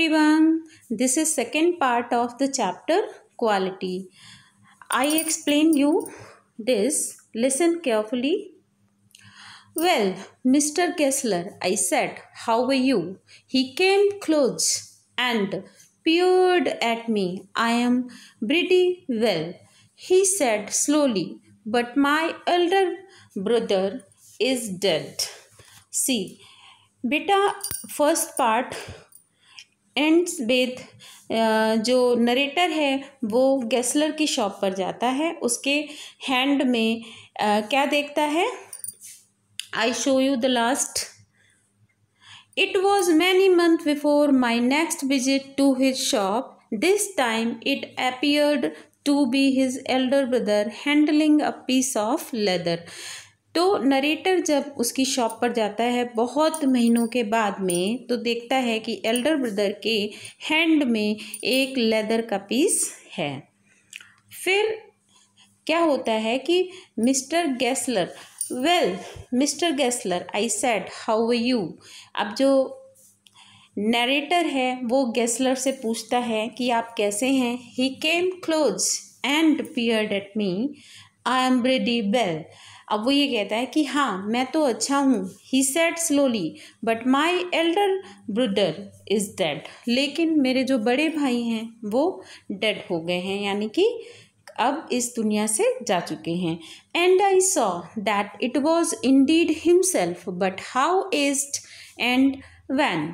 everyone this is second part of the chapter quality i explain you this listen carefully well mr kessler i said how are you he came close and peered at me i am pretty well he said slowly but my elder brother is dead see beta first part ends बेथ जो narrator है वो गैसलर की shop पर जाता है उसके hand में क्या देखता है I show you the last it was many month before my next visit to his shop this time it appeared to be his elder brother handling a piece of leather तो narrator जब उसकी shop पर जाता है बहुत महीनों के बाद में तो देखता है कि एल्डर ब्रदर के हैंड में एक लेदर का पीस है फिर क्या होता है कि mister Gessler well mister Gessler I said how are you अब जो नरेटर है वो गैसलर से पूछता है कि आप कैसे हैं he came close and peered at me I am breddy well अब वो ये कहता है कि हाँ मैं तो अच्छा हूँ he said slowly but my elder brother is dead लेकिन मेरे जो बड़े भाई हैं वो डेड हो गए हैं यानी कि अब इस दुनिया से जा चुके हैं and I saw that it was indeed himself but how aged and wan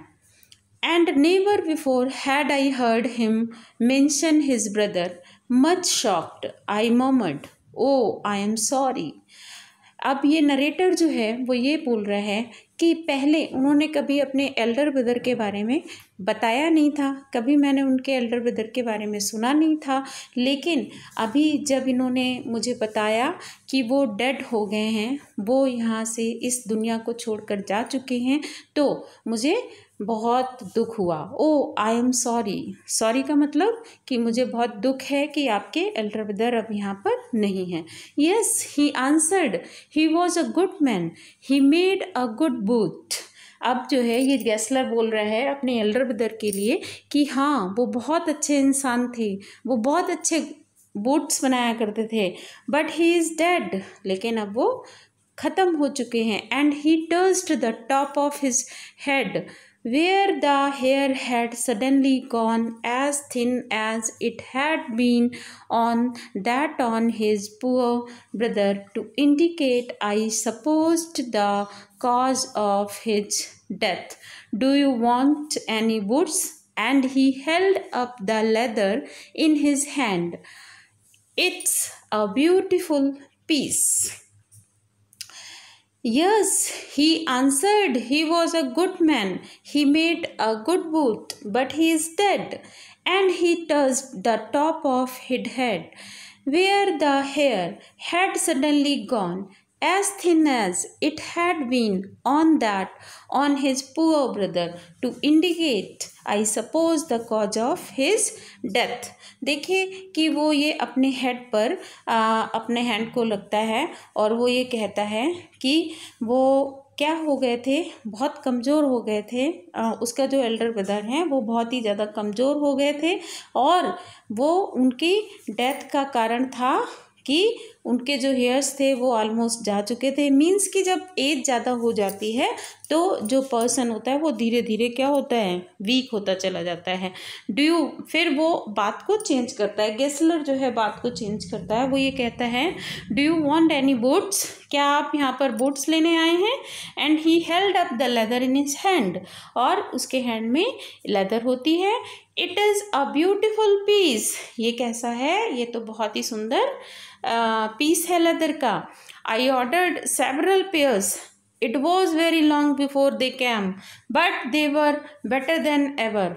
and never before had I heard him mention his brother much shocked I मोमड ओ आई एम सॉरी अब ये नरेटर जो है वो ये बोल रहा है कि पहले उन्होंने कभी अपने एल्डर ब्रदर के बारे में बताया नहीं था कभी मैंने उनके एल्डर ब्रदर के बारे में सुना नहीं था लेकिन अभी जब इन्होंने मुझे बताया कि वो डेड हो गए हैं वो यहाँ से इस दुनिया को छोड़कर जा चुके हैं तो मुझे बहुत दुख हुआ oh I am sorry sorry का मतलब कि मुझे बहुत दुख है कि आपके एल्डर ब्रदर अब यहाँ पर नहीं हैं yes he answered he was a good man he made a good boot अब जो है ये गैसलर बोल रहा है अपने एल्डर ब्रदर के लिए कि हाँ वो बहुत अच्छे इंसान थे वो बहुत अच्छे बूट्स बनाया करते थे बट ही इज़ डेड लेकिन अब वो ख़त्म हो चुके हैं and he touched the top of his head where the hair had suddenly gone as thin as it had been on that on his poor brother to indicate I supposed the cause of his death. Do you want any woods? And he held up the leather in his hand. It's a beautiful piece. Yes, he answered, he was a good man. He made a good booth, but he is dead. And he touched the top of his head, where the hair had suddenly gone. as thin as it had been on that on his poor brother to indicate I suppose the cause of his death देखिए कि वो ये अपने head पर आ, अपने hand को लगता है और वो ये कहता है कि वो क्या हो गए थे बहुत कमज़ोर हो गए थे आ, उसका जो एल्डर ब्रदर हैं वो बहुत ही ज़्यादा कमज़ोर हो गए थे और वो उनकी डेथ का कारण था कि उनके जो हेयर्स थे वो ऑलमोस्ट जा चुके थे मीन्स कि जब एज ज़्यादा हो जाती है तो जो पर्सन होता है वो धीरे धीरे क्या होता है वीक होता चला जाता है डू यू फिर वो बात को चेंज करता है गेसलर जो है बात को चेंज करता है वो ये कहता है do you want any boots क्या आप यहाँ पर बोट्स लेने आए हैं and he held up the leather in his hand और उसके हैंड में लेदर होती है it is a beautiful piece ये कैसा है ये तो बहुत ही सुंदर piece hai leather ka. I ordered several pairs. It was very long before they came, but they were better than ever.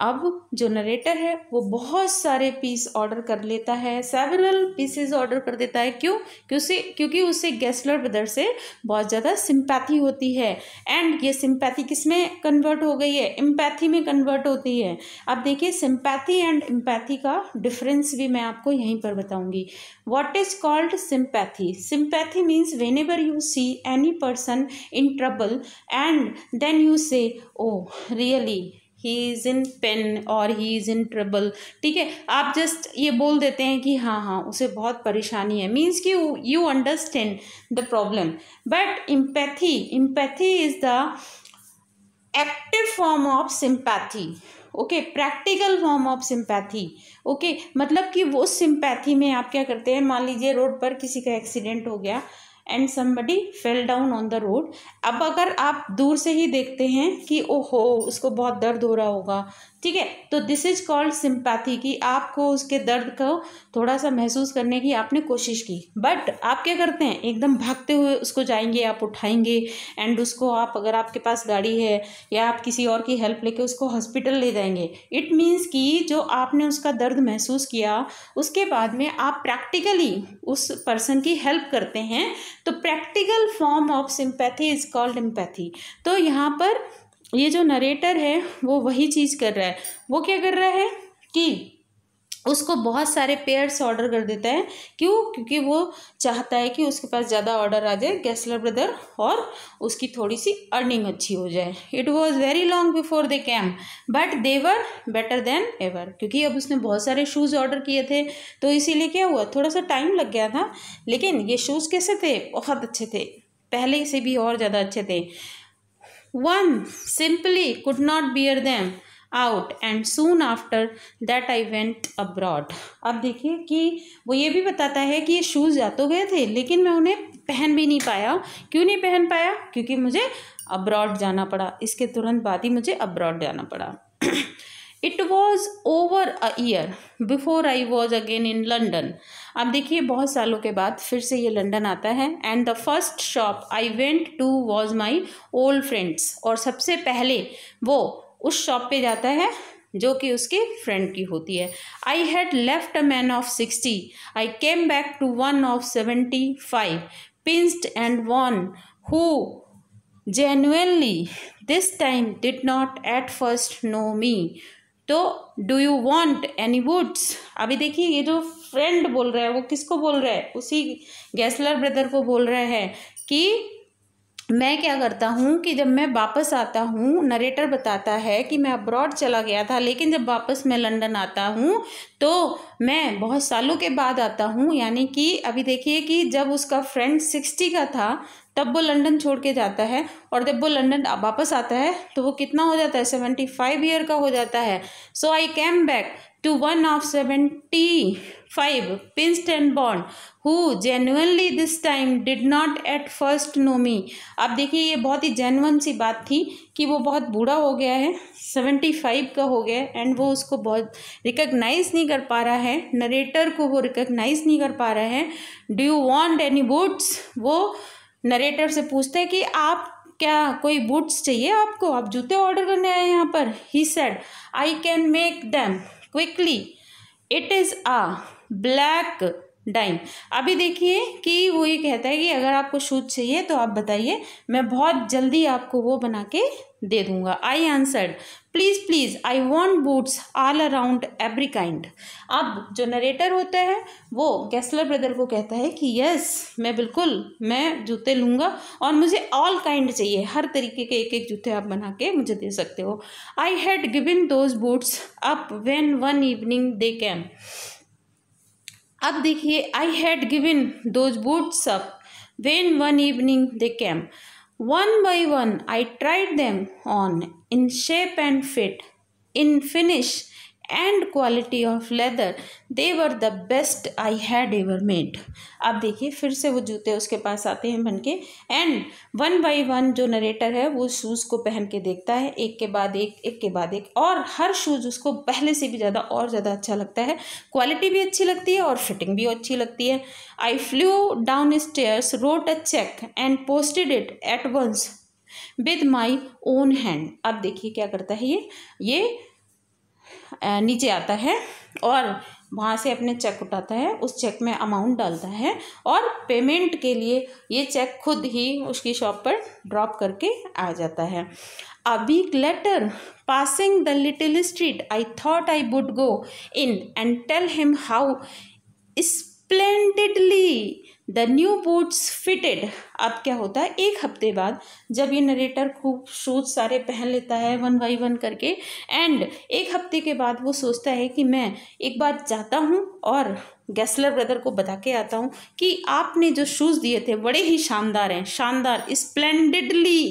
अब जो नरेटर है वो बहुत सारे पीस ऑर्डर कर लेता है सेवरल पीसेज ऑर्डर कर देता है क्यों क्योंकि क्योंकि उसे गैसलर ब्रदर से बहुत ज़्यादा सिंपैथी होती है एंड ये सिंपैथी किस में कन्वर्ट हो गई है एम्पैथी में कन्वर्ट होती है अब देखिए सिंपैथी एंड एम्पैथी का डिफरेंस भी मैं आपको यहीं पर बताऊँगी what is called sympathy sympathy means whenever you see any person in trouble and then you say oh really he is in pain और ही इज़ इन ट्रबल ठीक है आप जस्ट ये बोल देते हैं कि हाँ हाँ उसे बहुत परेशानी है मीन्स कि you understand the problem but empathy empathy is the active form of sympathy okay practical form of sympathy okay मतलब कि वो सिम्पैथी में आप क्या करते हैं मान लीजिए रोड पर किसी का एक्सीडेंट हो गया and somebody fell down on the road अब अगर आप दूर से ही देखते हैं कि ओहो उसको बहुत दर्द हो रहा होगा ठीक है तो दिस इज कॉल्ड सिंपैथी कि आपको उसके दर्द को थोड़ा सा महसूस करने की आपने कोशिश की बट आप क्या करते हैं एकदम भागते हुए उसको जाएंगे आप उठाएंगे एंड उसको आप अगर आपके पास गाड़ी है या आप किसी और की हेल्प लेके उसको हॉस्पिटल ले जाएंगे इट मीन्स कि जो आपने उसका दर्द महसूस किया उसके बाद में आप प्रैक्टिकली उस पर्सन की हेल्प करते हैं तो practical form of sympathy is called empathy तो यहाँ पर ये जो नरेटर है वो वही चीज़ कर रहा है वो क्या कर रहा है कि उसको बहुत सारे पेयर्स ऑर्डर कर देता है क्यों क्योंकि वो चाहता है कि उसके पास ज़्यादा ऑर्डर आ जाए गैसलर ब्रदर और उसकी थोड़ी सी अर्निंग अच्छी हो जाए it was very long before they came but they were better than ever क्योंकि अब उसने बहुत सारे शूज़ ऑर्डर किए थे तो इसीलिए क्या हुआ थोड़ा सा टाइम लग गया था लेकिन ये शूज़ कैसे थे बहुत अच्छे थे पहले से भी और ज़्यादा अच्छे थे One simply could not bear them out and soon after that I went abroad. अब देखिए कि वो ये भी बताता है कि ये शूज़ जा तो गए थे लेकिन मैं उन्हें पहन भी नहीं पाया क्यों नहीं पहन पाया क्योंकि मुझे अब्रॉड जाना पड़ा इसके तुरंत बाद ही मुझे अब्रॉड जाना पड़ा it was over a year before I was again in London अब देखिए बहुत सालों के बाद फिर से ये लंडन आता है and the first shop I went to was my old friends और सबसे पहले वो उस शॉप पे जाता है जो कि उसके फ्रेंड की होती है I had left a man of sixty I came back to one of seventy five pinched and one who genuinely this time did not at first know me तो do you want any boots अभी देखिए ये जो friend बोल रहा है वो किसको बोल रहा है उसी गैसलर ब्रदर को बोल रहा है कि मैं क्या करता हूँ कि जब मैं वापस आता हूँ नरेटर बताता है कि मैं अब्रॉड चला गया था लेकिन जब वापस मैं लंदन आता हूँ तो मैं बहुत सालों के बाद आता हूँ यानी कि अभी देखिए कि जब उसका फ्रेंड सिक्सटी का था तब वो लंदन छोड़ के जाता है और जब वो लंदन वापस आता है तो वो कितना हो जाता है सेवेंटी फाइव ईयर का हो जाता है so I came back to one of 75 pinched and born who genuinely this time did not at first know me आप देखिए ये बहुत ही जेनवन सी बात थी कि वो बहुत बूढ़ा हो गया है सेवेंटी फाइव का हो गया एंड वो उसको बहुत रिकग्नाइज नहीं कर पा रहा है नरेटर को वो रिकग्नाइज नहीं कर पा रहा है do you want any boots वो नरेटर से पूछते हैं कि आप क्या कोई बूट्स चाहिए आपको आप जूते ऑर्डर करने आए यहाँ पर ही said I can make them quickly it is a black time अभी देखिए कि वो ये कहता है कि अगर आपको शूज चाहिए तो आप बताइए मैं बहुत जल्दी आपको वो बना के दे दूंगा I answered please please I want boots all around every kind अब जो नरेटर होता है वो गैसलर ब्रदर को कहता है कि यस मैं बिल्कुल मैं जूते लूँगा और मुझे ऑल काइंड चाहिए हर तरीके के एक एक जूते आप बना के मुझे दे सकते हो I had given those boots up when one evening they came अब देखिए I had given those boots up when one evening they came one by one I tried them on in shape and fit, in finish and quality of leather, they were the best I had ever made. आप देखिए फिर से वो जूते उसके पास आते हैं बन के एंड वन बाई वन जो नरेटर है वो शूज़ को पहन के देखता है एक के बाद एक एक के बाद एक और हर शूज़ उसको पहले से भी ज़्यादा और ज़्यादा अच्छा लगता है क्वालिटी भी अच्छी लगती है और फिटिंग भी अच्छी लगती है I flew downstairs wrote a cheque and posted it at once with my own hand अब देखिए क्या करता है ये ये नीचे आता है और वहाँ से अपने चेक उठाता है उस चेक में अमाउंट डालता है और पेमेंट के लिए ये चेक खुद ही उसकी शॉप पर ड्रॉप करके आ जाता है a week later passing the little street I thought I would go in and tell him how splendidly the new boots fitted अब क्या होता है एक हफ्ते बाद जब ये नरेटर खूब शूज सारे पहन लेता है वन बाई वन करके एंड एक हफ्ते के बाद वो सोचता है कि मैं एक बार जाता हूँ और गैसलर ब्रदर को बता के आता हूँ कि आपने जो शूज़ दिए थे बड़े ही शानदार हैं शानदार स्प्लेंडिडली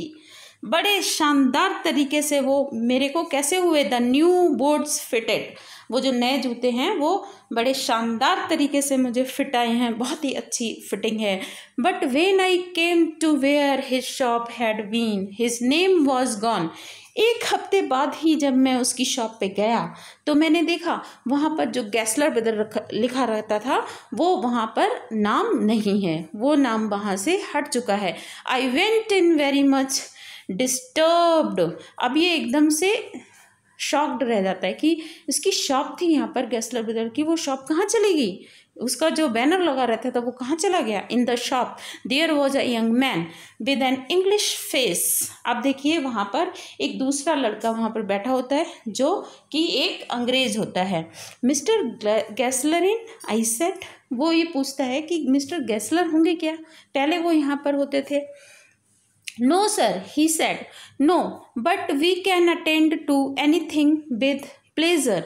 बड़े शानदार तरीके से वो मेरे को कैसे हुए द न्यू बोर्ड्स फिटेड वो जो नए जूते हैं वो बड़े शानदार तरीके से मुझे फिट आए हैं बहुत ही अच्छी फिटिंग है but when I came to where his shop had been his name was gone एक हफ्ते बाद ही जब मैं उसकी शॉप पे गया तो मैंने देखा वहाँ पर जो गैसलर बदल लिखा रहता था वो वहाँ पर नाम नहीं है वो नाम वहाँ से हट चुका है I went in very much disturbed अब ये एकदम से शॉक्ड रह जाता है कि इसकी शॉप थी यहाँ पर गैसलर ब्रदर की वो शॉप कहाँ चली गई उसका जो बैनर लगा रहता था वो कहाँ चला गया in the shop there was a young man with an English face अब देखिए वहाँ पर एक दूसरा लड़का वहाँ पर बैठा होता है जो कि एक अंग्रेज होता है मिस्टर गैसलरिन आई सेट वो ये पूछता है कि मिस्टर गैसलर होंगे क्या पहले वो यहाँ पर होते थे No, sir, he said. No, but we can attend to anything with pleasure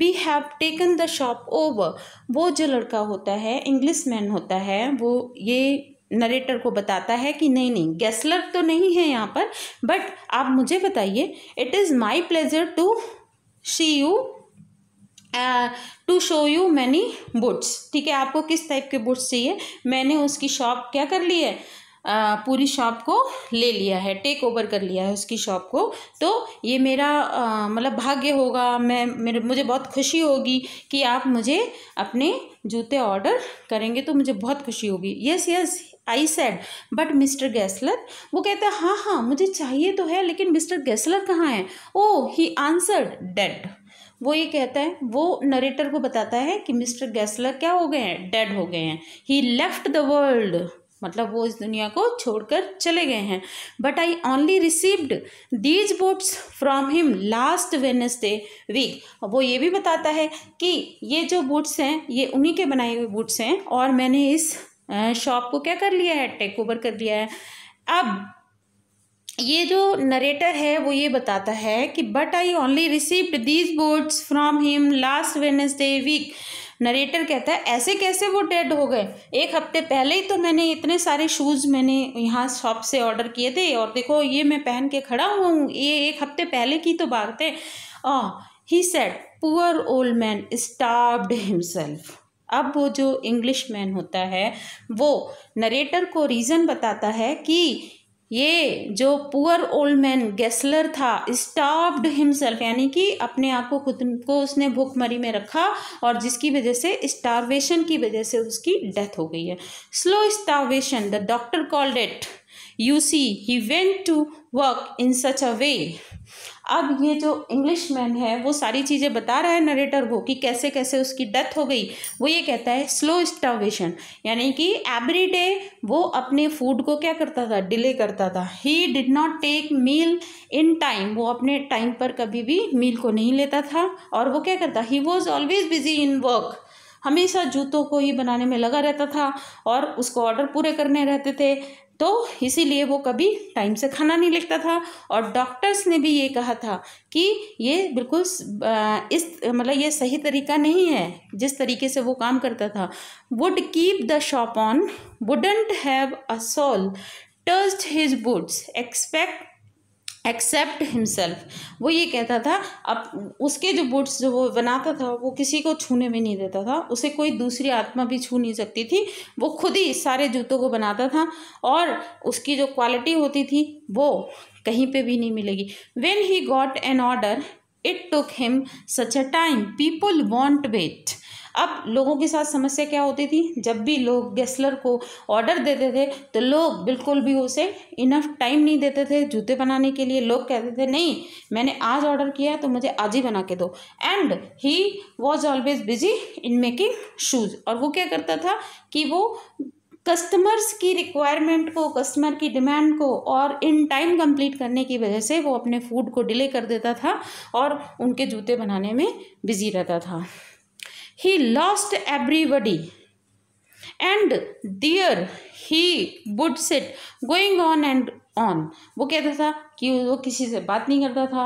we have taken the shop over वो जो लड़का होता है इंग्लिश मैन होता है वो ये नरेटर को बताता है कि नहीं नहीं गैसलर तो नहीं है यहाँ पर बट आप मुझे बताइए it is my pleasure to see you to show you many boots ठीक है आपको किस टाइप के बुट्स चाहिए मैंने उसकी शॉप क्या कर ली है पूरी शॉप को ले लिया है टेक ओवर कर लिया है उसकी शॉप को तो ये मेरा मतलब भाग्य होगा मैं मेरे मुझे बहुत खुशी होगी कि आप मुझे अपने जूते ऑर्डर करेंगे तो मुझे बहुत खुशी होगी yes yes I said but Mister Gessler वो कहता है हाँ हाँ मुझे चाहिए तो है लेकिन मिस्टर गैसलर कहाँ हैं ओ ही आंसर्ड डेड वो ये कहता है वो नरेटर को बताता है कि मिस्टर गैसलर क्या हो गए हैं डेड हो गए हैं ही लेफ्ट द वर्ल्ड मतलब वो इस दुनिया को छोड़कर चले गए हैं but I only received these books from him last Wednesday week वो ये भी बताता है कि ये जो बुट्स हैं ये उन्हीं के बनाए हुए बुट्स हैं और मैंने इस शॉप को क्या कर लिया है टेक ओवर कर लिया है अब ये जो नरेटर है वो ये बताता है कि but I only received these boots from him last Wednesday week narrator कहता है ऐसे कैसे वो डेड हो गए एक हफ्ते पहले ही तो मैंने इतने सारे शूज़ मैंने यहाँ शॉप से ऑर्डर किए थे और देखो ये मैं पहन के खड़ा हुआ हूँ ये एक हफ्ते पहले की तो बात ah he said poor old man starved himself अब वो जो इंग्लिश मैन होता है वो नरेटर को रीज़न बताता है कि ये जो पुअर ओल्ड मैन गैसलर था स्टाफ्ड हिमसेल्फ यानी कि अपने आप को खुद को उसने भूखमरी में रखा और जिसकी वजह से स्टारवेशन की वजह से उसकी डेथ हो गई है slow starvation the doctor called it you see he went to work in such a way अब ये जो इंग्लिश मैन है वो सारी चीज़ें बता रहा है नरेटर को कि कैसे कैसे उसकी डेथ हो गई वो ये कहता है स्लो स्टावेशन यानी कि एवरी डे वो अपने फूड को क्या करता था डिले करता था he did not take meal in time वो अपने टाइम पर कभी भी मील को नहीं लेता था और वो क्या करता he was always busy in work हमेशा जूतों को ही बनाने में लगा रहता था और उसको ऑर्डर पूरे करने रहते थे तो इसीलिए वो कभी टाइम से खाना नहीं लिखता था और डॉक्टर्स ने भी ये कहा था कि ये बिल्कुल इस मतलब ये सही तरीका नहीं है जिस तरीके से वो काम करता था would keep the shop on wouldn't have a soul touch his boots expect except himself वो ये कहता था अब उसके जो बुट्स जो वो बनाता था वो किसी को छूने में नहीं देता था उसे कोई दूसरी आत्मा भी छू नहीं सकती थी वो खुद ही सारे जूतों को बनाता था और उसकी जो क्वालिटी होती थी वो कहीं पे भी नहीं मिलेगी when he got an order it took him such a time people won't wait अब लोगों के साथ समस्या क्या होती थी जब भी लोग गेस्लर को ऑर्डर देते थे तो लोग बिल्कुल भी उसे इनफ टाइम नहीं देते थे जूते बनाने के लिए लोग कहते थे नहीं मैंने आज ऑर्डर किया तो मुझे आज ही बना के दो and he was always busy in making shoes और वो क्या करता था कि वो कस्टमर्स की रिक्वायरमेंट को कस्टमर की डिमांड को और इन टाइम कंप्लीट करने की वजह से वो अपने फूड को डिले कर देता था और उनके जूते बनाने में बिजी रहता था he lost everybody and there he would sit going on and on वो कहता था कि वो किसी से बात नहीं करता था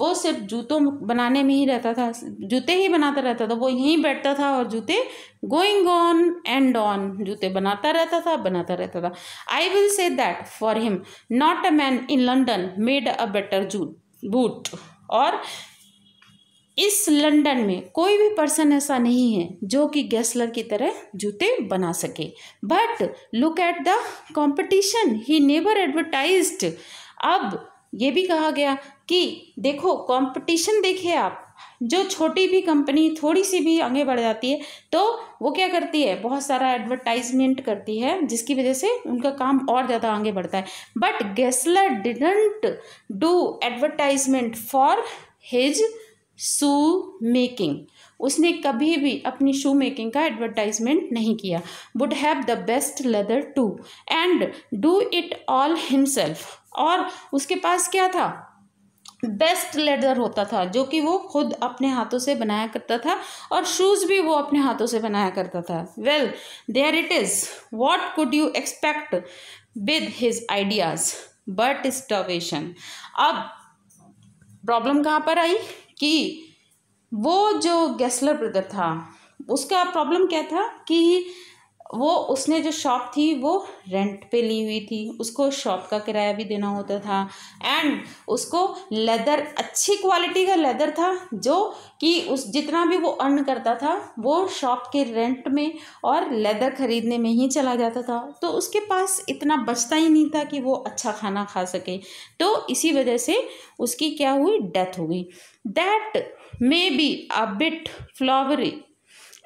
वो सिर्फ जूतों बनाने में ही रहता था जूते ही बनाता रहता था वो यहीं बैठता था और जूते गोइंग ऑन एंड ऑन जूते बनाता रहता था बनाता रहता था I will say that for him not a man in London made a better shoe boot और इस लंदन में कोई भी पर्सन ऐसा नहीं है जो कि गैसलर की तरह जूते बना सके but look at the competition he never advertise अब ये भी कहा गया कि देखो कंपटीशन देखिए आप जो छोटी भी कंपनी थोड़ी सी भी आगे बढ़ जाती है तो वो क्या करती है बहुत सारा एडवर्टाइजमेंट करती है जिसकी वजह से उनका काम और ज़्यादा आगे बढ़ता है but Gessler didn't do advertisement for his shoe making उसने कभी भी अपनी शू मेकिंग का एडवर्टाइजमेंट नहीं किया would have the best leather too and do it all himself और उसके पास क्या था बेस्ट लेदर होता था जो कि वो खुद अपने हाथों से बनाया करता था और शूज़ भी वो अपने हाथों से बनाया करता था well there it is what could you expect with his ideas but station अब प्रॉब्लम कहाँ पर आई कि वो जो गैसलर ब्रदर था उसका प्रॉब्लम क्या था कि वो उसने जो शॉप थी वो रेंट पे ली हुई थी उसको शॉप का किराया भी देना होता था एंड उसको लेदर अच्छी क्वालिटी का लेदर था जो कि उस जितना भी वो अर्न करता था वो शॉप के रेंट में और लेदर ख़रीदने में ही चला जाता था तो उसके पास इतना बचता ही नहीं था कि वो अच्छा खाना खा सके तो इसी वजह से उसकी क्या हुई डेथ हो गई that may be a bit flowery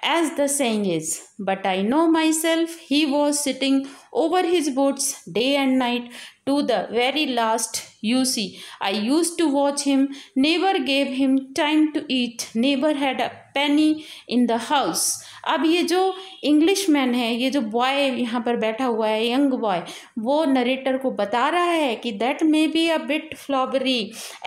as the saying is. But I know myself, he was sitting over his boots day and night to the very last You see, I used to watch him, never gave him time to eat, never had a penny in the house. अब ये जो English man है ये जो boy यहाँ पर बैठा हुआ है यंग बॉय वो नरेटर को बता रहा है कि that may be a bit flowery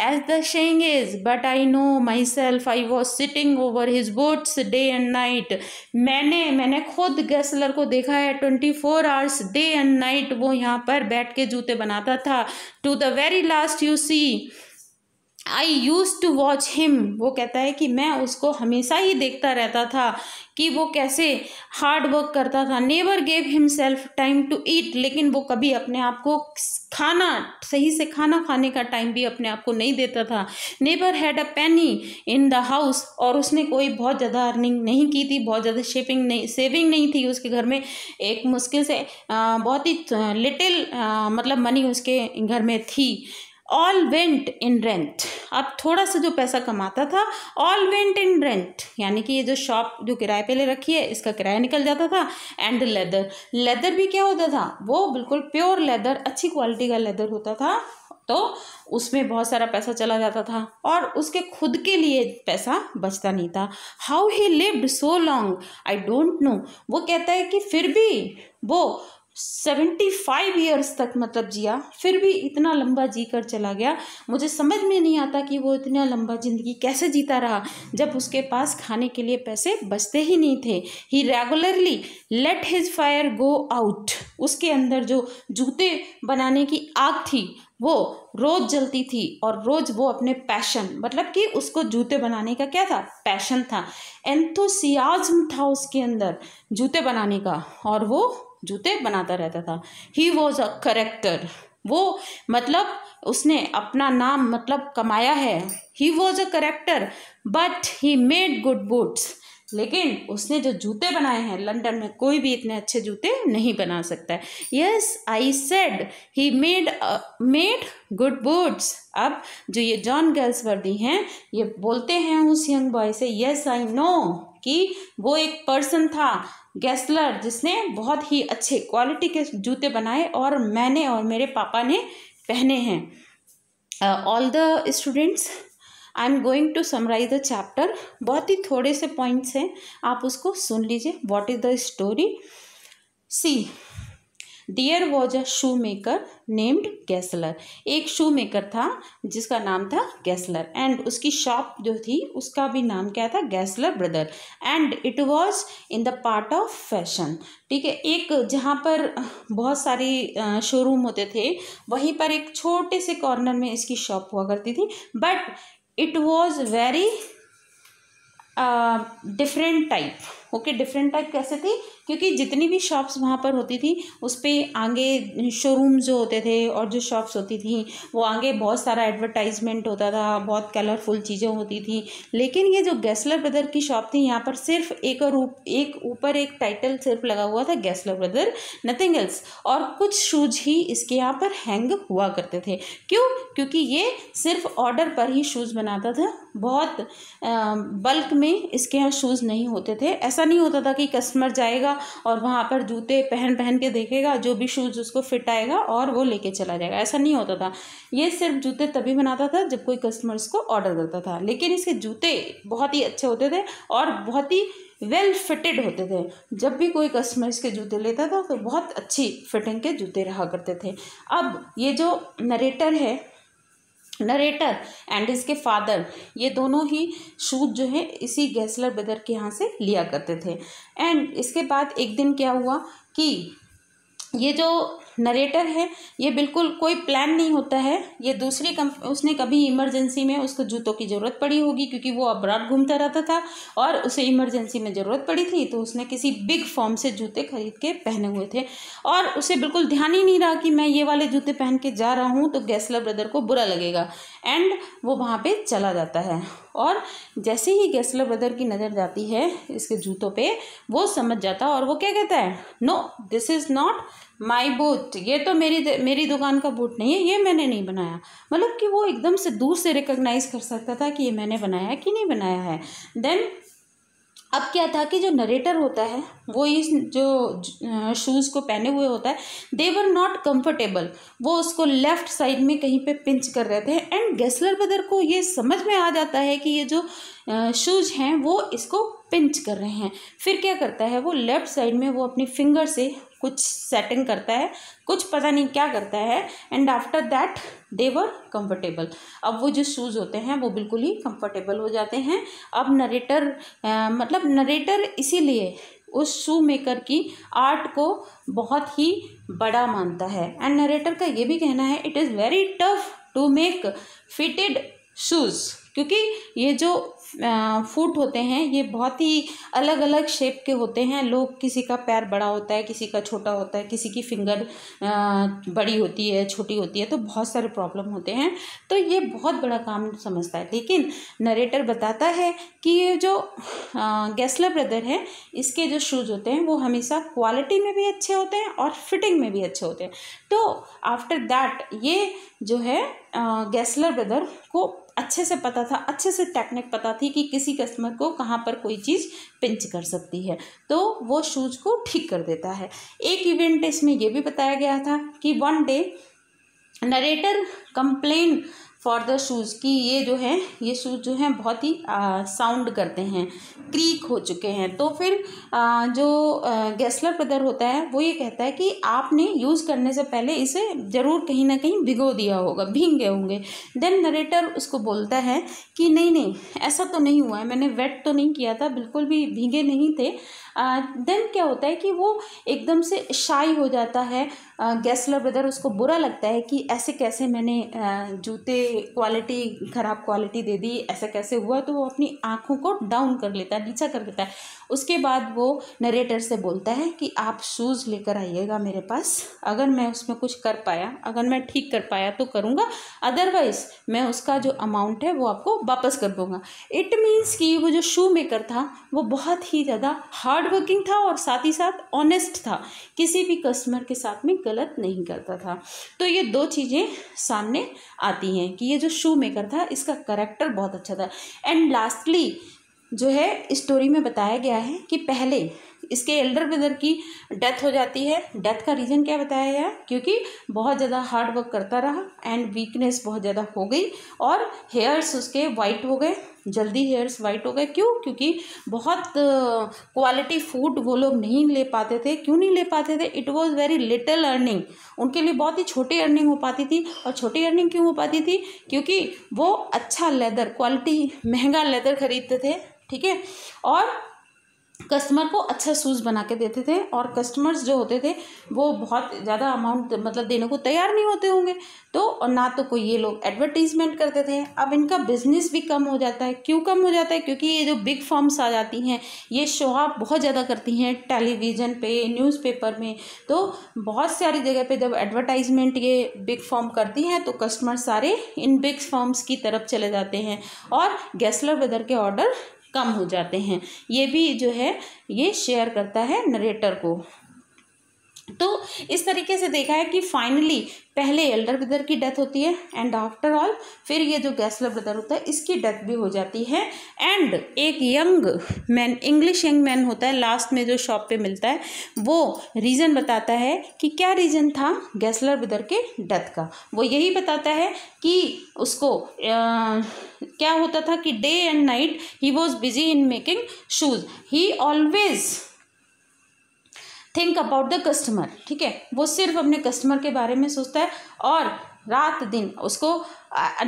as the saying is but I know myself I was sitting over his boots day and night मैंने मैंने खुद गैसलर को देखा है twenty four hours day and night वो यहाँ पर बैठ के जूते बनाता था to the very very last you see I use to watch him वो कहता है कि मैं उसको हमेशा ही देखता रहता था कि वो कैसे हार्ड वर्क करता था never gave himself time to eat लेकिन वो कभी अपने आप को खाना सही से खाना खाने का टाइम भी अपने आप को नहीं देता था never had a penny in the house और उसने कोई बहुत ज़्यादा अर्निंग नहीं की थी बहुत ज़्यादा शेपिंग नहीं सेविंग नहीं थी उसके घर में एक मुश्किल से बहुत ही लिटिल मतलब मनी उसके घर में थी ऑल वेंट इन रेंट अब थोड़ा सा जो पैसा कमाता था ऑल वेंट इन रेंट यानी कि ये जो शॉप जो किराए पे ले रखी है इसका किराया निकल जाता था एंड लेदर लेदर भी क्या होता था वो बिल्कुल प्योर लेदर अच्छी क्वालिटी का लेदर होता था तो उसमें बहुत सारा पैसा चला जाता था और उसके खुद के लिए पैसा बचता नहीं था how he lived so long I don't know वो कहता है कि फिर भी वो सेवेंटी फाइव ईयर्स तक मतलब जिया फिर भी इतना लंबा जी कर चला गया मुझे समझ में नहीं आता कि वो इतना लंबा ज़िंदगी कैसे जीता रहा जब उसके पास खाने के लिए पैसे बचते ही नहीं थे he regularly let his fire go out उसके अंदर जो जूते बनाने की आग थी वो रोज़ जलती थी और रोज़ वो अपने पैशन मतलब कि उसको जूते बनाने का क्या था पैशन था एंथोसियाज्म था उसके अंदर जूते बनाने का और वो जूते बनाता रहता था ही वॉज अ करेक्टर वो मतलब उसने अपना नाम मतलब कमाया है he was a character but he made good boots लेकिन उसने जो जूते बनाए हैं लंदन में कोई भी इतने अच्छे जूते नहीं बना सकता है yes I said he made made good boots अब जो ये जॉन वर्दी हैं ये बोलते हैं उस यंग बॉय से यस आई नो कि वो एक पर्सन था गैसलर जिसने बहुत ही अच्छे क्वालिटी के जूते बनाए और मैंने और मेरे पापा ने पहने हैं all the students I am going to summarise the chapter बहुत ही थोड़े से पॉइंट्स हैं आप उसको सुन लीजिए what is the story see there was a shoe maker named Gessler एक शू मेकर था जिसका नाम था गैसलर एंड उसकी शॉप जो थी उसका भी नाम क्या था Gessler brother and it was in the part of fashion ठीक है एक जहाँ पर बहुत सारी शोरूम होते थे वहीं पर एक छोटे से कॉर्नर में इसकी शॉप हुआ करती थी but it was very different type okay different type कैसे थी क्योंकि जितनी भी शॉप्स वहाँ पर होती थी उस पर आगे शोरूम जो होते थे और जो शॉप्स होती थी वो आगे बहुत सारा एडवर्टाइजमेंट होता था बहुत कलरफुल चीज़ें होती थी लेकिन ये जो गैसलर ब्रदर की शॉप थी यहाँ पर सिर्फ एक और एक ऊपर एक टाइटल सिर्फ लगा हुआ था गैसलर ब्रदर नथिंग एल्स और कुछ शूज ही इसके यहाँ पर हैंग हुआ करते थे क्यों क्योंकि ये सिर्फ ऑर्डर पर ही शूज़ बनाता था बहुत बल्क में इसके यहाँ शूज़ नहीं होते थे ऐसा नहीं होता था कि कस्टमर जाएगा और वहाँ पर जूते पहन पहन के देखेगा जो भी शूज़ उसको फिट आएगा और वो लेके चला जाएगा ऐसा नहीं होता था ये सिर्फ जूते तभी बनाता था जब कोई कस्टमर्स को ऑर्डर करता था लेकिन इसके जूते बहुत ही अच्छे होते थे और बहुत ही वेल फिटेड होते थे जब भी कोई कस्टमर इसके जूते लेता था तो बहुत अच्छी फिटिंग के जूते रहा करते थे अब ये जो नरेटर है नरेटर एंड इसके फादर ये दोनों ही शूज जो है इसी गैसलर ब्रदर के यहाँ से लिया करते थे एंड इसके बाद एक दिन क्या हुआ कि ये जो नरेटर है ये बिल्कुल कोई प्लान नहीं होता है ये दूसरी कम उसने कभी इमरजेंसी में उसको जूतों की ज़रूरत पड़ी होगी क्योंकि वो अब्रॉड घूमता रहता था और उसे इमरजेंसी में ज़रूरत पड़ी थी तो उसने किसी बिग फॉर्म से जूते खरीद के पहने हुए थे और उसे बिल्कुल ध्यान ही नहीं रहा कि मैं ये वाले जूते पहन के जा रहा हूँ तो गैसलर ब्रदर को बुरा लगेगा एंड वो वहाँ पर चला जाता है और जैसे ही गैसलर ब्रदर की नज़र जाती है इसके जूतों पर वो समझ जाता और वो क्या कहता है no this is not my boot ये तो मेरी मेरी दुकान का बूट नहीं है ये मैंने नहीं बनाया मतलब कि वो एकदम से दूर से रिकग्नाइज कर सकता था कि ये मैंने बनाया है कि नहीं बनाया है देन अब क्या था कि जो नरेटर होता है वो इस जो शूज़ को पहने हुए होता है दे वर नॉट कंफर्टेबल वो उसको लेफ़्ट साइड में कहीं पे पिंच कर रहे थे एंड गेस्लर ब्रदर को ये समझ में आ जाता है कि ये जो शूज़ हैं वो इसको पिंच कर रहे हैं फिर क्या करता है वो लेफ़्ट साइड में वो अपनी फिंगर से कुछ सेटिंग करता है कुछ पता नहीं क्या करता है and after that they were comfortable अब वो जो शूज़ होते हैं वो बिल्कुल ही कंफर्टेबल हो जाते हैं अब नरेटर मतलब नरेटर इसीलिए उस शू मेकर की आर्ट को बहुत ही बड़ा मानता है एंड नरेटर का ये भी कहना है it is very tough to make fitted shoes क्योंकि ये जो फूट होते हैं ये बहुत ही अलग अलग शेप के होते हैं लोग किसी का पैर बड़ा होता है किसी का छोटा होता है किसी की फिंगर बड़ी होती है छोटी होती है तो बहुत सारे प्रॉब्लम होते हैं तो ये बहुत बड़ा काम समझता है लेकिन नरेटर बताता है कि ये जो गैसलर ब्रदर है इसके जो शूज़ होते हैं वो हमेशा क्वालिटी में भी अच्छे होते हैं और फिटिंग में भी अच्छे होते हैं तो आफ्टर दैट ये जो है गैसलर ब्रदर को अच्छे से पता था अच्छे से टेक्निक पता थी कि किसी कस्टमर को कहाँ पर कोई चीज़ पिंच कर सकती है तो वो शूज़ को ठीक कर देता है एक इवेंट इसमें यह भी बताया गया था कि one day narrator complain for the shoes कि ये जो है ये शूज़ जो हैं बहुत ही साउंड करते हैं क्रीक हो चुके हैं तो फिर आ, जो गैसलर ब्रदर होता है वो ये कहता है कि आपने यूज़ करने से पहले इसे ज़रूर कहीं ना कहीं भिगो दिया होगा भींग गए होंगे देन नरेटर उसको बोलता है कि नहीं नहीं ऐसा तो नहीं हुआ है मैंने वेट तो नहीं किया था बिल्कुल भी भींगे नहीं थे देन क्या होता है कि वो एकदम से शाई हो जाता है गैसलर ब्रदर उसको बुरा लगता है कि ऐसे कैसे मैंने जूते क्वालिटी ख़राब क्वालिटी दे दी ऐसा कैसे हुआ तो वो अपनी आँखों को डाउन कर लेता है नीचा कर लेता है उसके बाद वो नरेटर से बोलता है कि आप शूज़ लेकर आइएगा मेरे पास अगर मैं उसमें कुछ कर पाया अगर मैं ठीक कर पाया तो करूँगा अदरवाइज़ मैं उसका जो अमाउंट है वो आपको वापस कर दूँगा इट मीन्स कि वो जो शू मेकर था वो बहुत ही ज़्यादा हार्ड हार्ड वर्किंग था और साथ ही साथ ऑनेस्ट था किसी भी कस्टमर के साथ में गलत नहीं करता था तो ये दो चीज़ें सामने आती हैं कि ये जो शू मेकर था इसका करेक्टर बहुत अच्छा था एंड लास्टली जो है स्टोरी में बताया गया है कि पहले इसके एल्डर ब्रदर की डेथ हो जाती है डेथ का रीज़न क्या बताया गया क्योंकि बहुत ज़्यादा हार्ड वर्क करता रहा एंड वीकनेस बहुत ज़्यादा हो गई और हेयर्स उसके वाइट हो गए जल्दी हेयर्स वाइट हो गए क्यों क्योंकि बहुत क्वालिटी फूड वो लोग नहीं ले पाते थे क्यों नहीं ले पाते थे it was very little earning उनके लिए बहुत ही छोटी अर्निंग हो पाती थी और छोटी अर्निंग क्यों हो पाती थी क्योंकि वो अच्छा लेदर क्वालिटी महंगा लेदर ख़रीदते थे ठीक है और कस्टमर को अच्छा शूज़ बना के देते थे और कस्टमर्स जो होते थे वो बहुत ज़्यादा अमाउंट मतलब देने को तैयार नहीं होते होंगे तो और ना तो कोई ये लोग एडवर्टीज़मेंट करते थे अब इनका बिजनेस भी कम हो जाता है क्यों कम हो जाता है क्योंकि ये जो बिग फॉर्म्स आ जाती हैं ये शो आप बहुत ज़्यादा करती हैं टेलीविज़न पे न्यूज़पेपर में तो बहुत सारी जगह पे जब एडवर्टाइजमेंट ये बिग फॉर्म करती हैं तो कस्टमर सारे इन बिग फॉर्म्स की तरफ चले जाते हैं और गैसलर वेदर के ऑर्डर कम हो जाते हैं ये भी जो है ये शेयर करता है नरेटर को तो इस तरीके से देखा है कि फाइनली पहले एल्डर ब्रदर की डेथ होती है एंड आफ्टर ऑल फिर ये जो गैसलर ब्रदर होता है इसकी डेथ भी हो जाती है एंड एक young man English young man होता है लास्ट में जो शॉप पे मिलता है वो रीज़न बताता है कि क्या रीज़न था गैसलर ब्रदर के डेथ का वो यही बताता है कि उसको आ, क्या होता था कि day and night he was busy in making shoes he always think about the customer ठीक है वो सिर्फ अपने कस्टमर के बारे में सोचता है और रात दिन उसको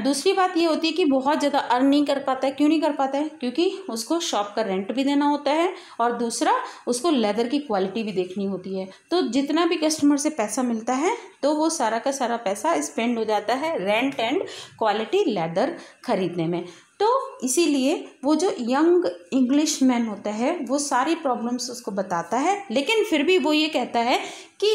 दूसरी बात ये होती है कि बहुत ज़्यादा अर्न नहीं कर पाता है क्यों नहीं कर पाता है क्योंकि उसको शॉप का रेंट भी देना होता है और दूसरा उसको लेदर की क्वालिटी भी देखनी होती है तो जितना भी कस्टमर से पैसा मिलता है तो वो सारा का सारा पैसा स्पेंड हो जाता है रेंट एंड क्वालिटी लेदर खरीदने में तो इसीलिए वो जो यंग इंग्लिश मैन होता है वो सारी प्रॉब्लम्स उसको बताता है लेकिन फिर भी वो ये कहता है कि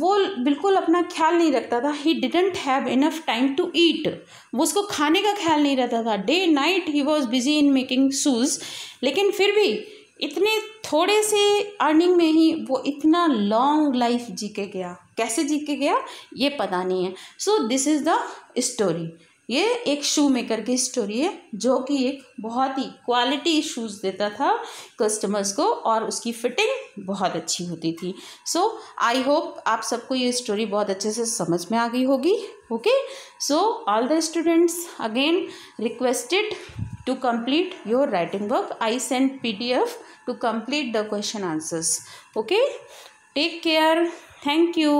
वो बिल्कुल अपना ख्याल नहीं रखता था he didn't have enough time to eat वो उसको खाने का ख्याल नहीं रहता था day night he was busy in making shoes लेकिन फिर भी इतने थोड़े से अर्निंग में ही वो इतना लॉन्ग लाइफ जी के गया कैसे जी के गया ये पता नहीं है so this is the story ये एक शू मेकर की स्टोरी है जो कि एक बहुत ही क्वालिटी शूज़ देता था कस्टमर्स को और उसकी फिटिंग बहुत अच्छी होती थी सो आई होप आप सबको ये स्टोरी बहुत अच्छे से समझ में आ गई होगी okay so all the students again requested to complete your writing work i D pdf to complete the question answers okay take care thank you